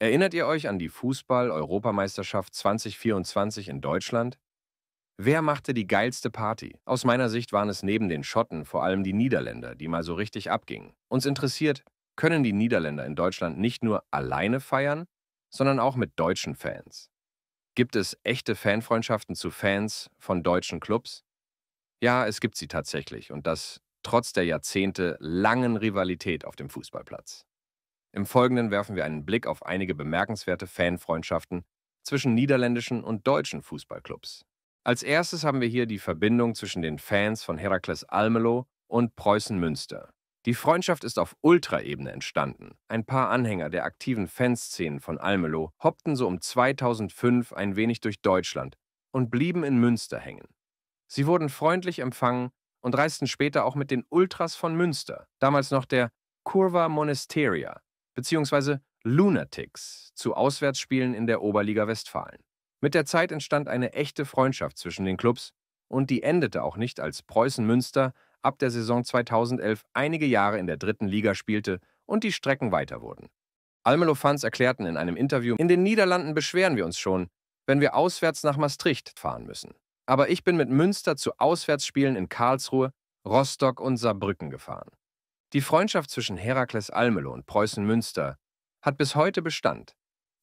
Erinnert ihr euch an die Fußball-Europameisterschaft 2024 in Deutschland? Wer machte die geilste Party? Aus meiner Sicht waren es neben den Schotten vor allem die Niederländer, die mal so richtig abgingen. Uns interessiert, können die Niederländer in Deutschland nicht nur alleine feiern, sondern auch mit deutschen Fans? Gibt es echte Fanfreundschaften zu Fans von deutschen Clubs? Ja, es gibt sie tatsächlich und das trotz der Jahrzehnte langen Rivalität auf dem Fußballplatz. Im Folgenden werfen wir einen Blick auf einige bemerkenswerte Fanfreundschaften zwischen niederländischen und deutschen Fußballclubs. Als erstes haben wir hier die Verbindung zwischen den Fans von Herakles Almelo und Preußen Münster. Die Freundschaft ist auf Ultraebene entstanden. Ein paar Anhänger der aktiven Fanszenen von Almelo hoppten so um 2005 ein wenig durch Deutschland und blieben in Münster hängen. Sie wurden freundlich empfangen und reisten später auch mit den Ultras von Münster, damals noch der Curva Monasteria, bzw. Lunatics zu Auswärtsspielen in der Oberliga Westfalen. Mit der Zeit entstand eine echte Freundschaft zwischen den Clubs und die endete auch nicht, als Preußen Münster ab der Saison 2011 einige Jahre in der dritten Liga spielte und die Strecken weiter wurden. Almelo-Fans erklärten in einem Interview, in den Niederlanden beschweren wir uns schon, wenn wir auswärts nach Maastricht fahren müssen. Aber ich bin mit Münster zu Auswärtsspielen in Karlsruhe, Rostock und Saarbrücken gefahren. Die Freundschaft zwischen Herakles Almelo und Preußen Münster hat bis heute Bestand.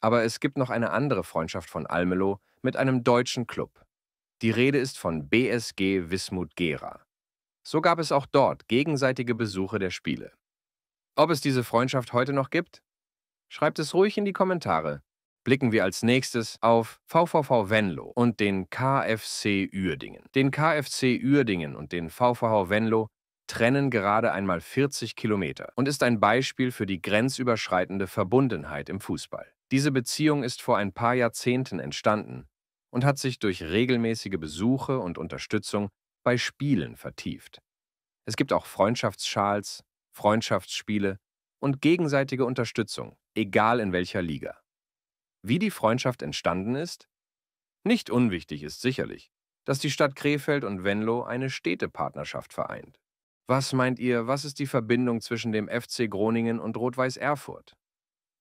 Aber es gibt noch eine andere Freundschaft von Almelo mit einem deutschen Club. Die Rede ist von BSG Wismut Gera. So gab es auch dort gegenseitige Besuche der Spiele. Ob es diese Freundschaft heute noch gibt? Schreibt es ruhig in die Kommentare. Blicken wir als nächstes auf VVV Venlo und den KFC Uerdingen. Den KFC Uerdingen und den VVV Venlo trennen gerade einmal 40 Kilometer und ist ein Beispiel für die grenzüberschreitende Verbundenheit im Fußball. Diese Beziehung ist vor ein paar Jahrzehnten entstanden und hat sich durch regelmäßige Besuche und Unterstützung bei Spielen vertieft. Es gibt auch Freundschaftsschals, Freundschaftsspiele und gegenseitige Unterstützung, egal in welcher Liga. Wie die Freundschaft entstanden ist? Nicht unwichtig ist sicherlich, dass die Stadt Krefeld und Venlo eine Städtepartnerschaft vereint. Was meint ihr, was ist die Verbindung zwischen dem FC Groningen und Rot-Weiß Erfurt?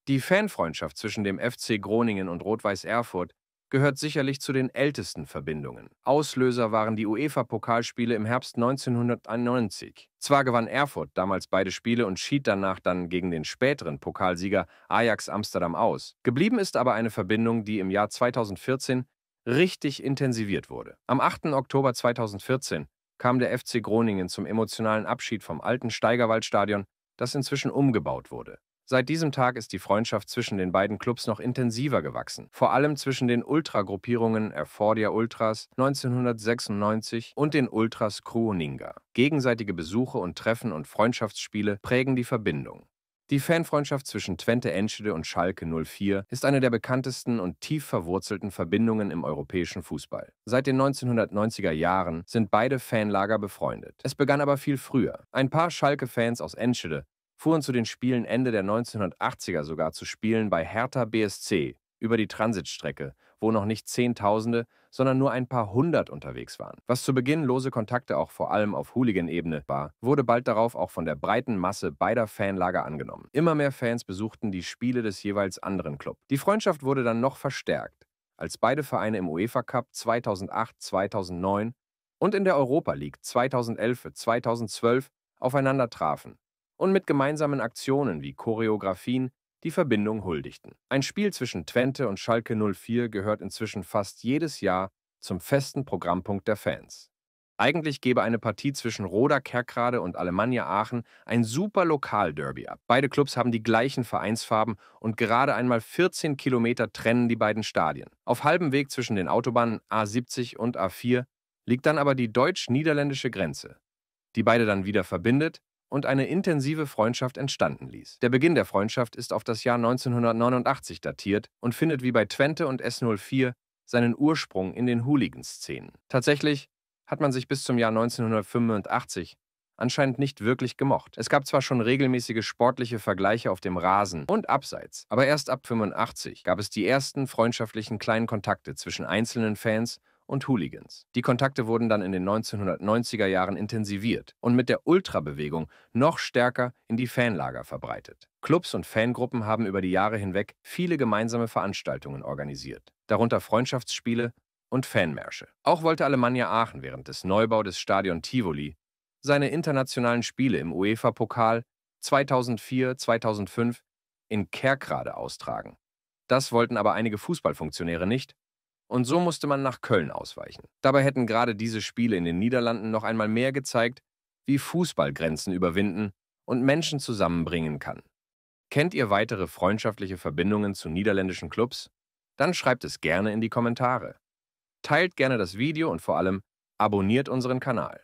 Die Fanfreundschaft zwischen dem FC Groningen und Rot-Weiß Erfurt gehört sicherlich zu den ältesten Verbindungen. Auslöser waren die UEFA-Pokalspiele im Herbst 1991. Zwar gewann Erfurt damals beide Spiele und schied danach dann gegen den späteren Pokalsieger Ajax Amsterdam aus. Geblieben ist aber eine Verbindung, die im Jahr 2014 richtig intensiviert wurde. Am 8. Oktober 2014 kam der FC Groningen zum emotionalen Abschied vom alten Steigerwaldstadion, das inzwischen umgebaut wurde. Seit diesem Tag ist die Freundschaft zwischen den beiden Clubs noch intensiver gewachsen, vor allem zwischen den Ultragruppierungen Erfordia Ultras 1996 und den Ultras Kroninga. Gegenseitige Besuche und Treffen und Freundschaftsspiele prägen die Verbindung. Die Fanfreundschaft zwischen Twente Enschede und Schalke 04 ist eine der bekanntesten und tief verwurzelten Verbindungen im europäischen Fußball. Seit den 1990er Jahren sind beide Fanlager befreundet. Es begann aber viel früher. Ein paar Schalke-Fans aus Enschede fuhren zu den Spielen Ende der 1980er sogar zu Spielen bei Hertha BSC über die Transitstrecke, wo noch nicht Zehntausende, sondern nur ein paar hundert unterwegs waren. Was zu Beginn lose Kontakte auch vor allem auf Hooligan-Ebene war, wurde bald darauf auch von der breiten Masse beider Fanlager angenommen. Immer mehr Fans besuchten die Spiele des jeweils anderen Club. Die Freundschaft wurde dann noch verstärkt, als beide Vereine im UEFA Cup 2008-2009 und in der Europa League 2011-2012 aufeinander trafen und mit gemeinsamen Aktionen wie Choreografien, die Verbindung huldigten. Ein Spiel zwischen Twente und Schalke 04 gehört inzwischen fast jedes Jahr zum festen Programmpunkt der Fans. Eigentlich gebe eine Partie zwischen Roda Kerkrade und Alemannia Aachen ein super Lokalderby ab. Beide Clubs haben die gleichen Vereinsfarben und gerade einmal 14 Kilometer trennen die beiden Stadien. Auf halbem Weg zwischen den Autobahnen A70 und A4 liegt dann aber die deutsch-niederländische Grenze, die beide dann wieder verbindet und eine intensive Freundschaft entstanden ließ. Der Beginn der Freundschaft ist auf das Jahr 1989 datiert und findet wie bei Twente und S04 seinen Ursprung in den Hooligan-Szenen. Tatsächlich hat man sich bis zum Jahr 1985 anscheinend nicht wirklich gemocht. Es gab zwar schon regelmäßige sportliche Vergleiche auf dem Rasen und abseits, aber erst ab 85 gab es die ersten freundschaftlichen kleinen Kontakte zwischen einzelnen Fans und Hooligans. Die Kontakte wurden dann in den 1990er Jahren intensiviert und mit der Ultrabewegung noch stärker in die Fanlager verbreitet. Clubs und Fangruppen haben über die Jahre hinweg viele gemeinsame Veranstaltungen organisiert, darunter Freundschaftsspiele und Fanmärsche. Auch wollte Alemannia Aachen während des Neubau des Stadion Tivoli seine internationalen Spiele im UEFA-Pokal 2004-2005 in Kerkrade austragen. Das wollten aber einige Fußballfunktionäre nicht und so musste man nach Köln ausweichen. Dabei hätten gerade diese Spiele in den Niederlanden noch einmal mehr gezeigt, wie Fußballgrenzen überwinden und Menschen zusammenbringen kann. Kennt ihr weitere freundschaftliche Verbindungen zu niederländischen Clubs? Dann schreibt es gerne in die Kommentare. Teilt gerne das Video und vor allem abonniert unseren Kanal.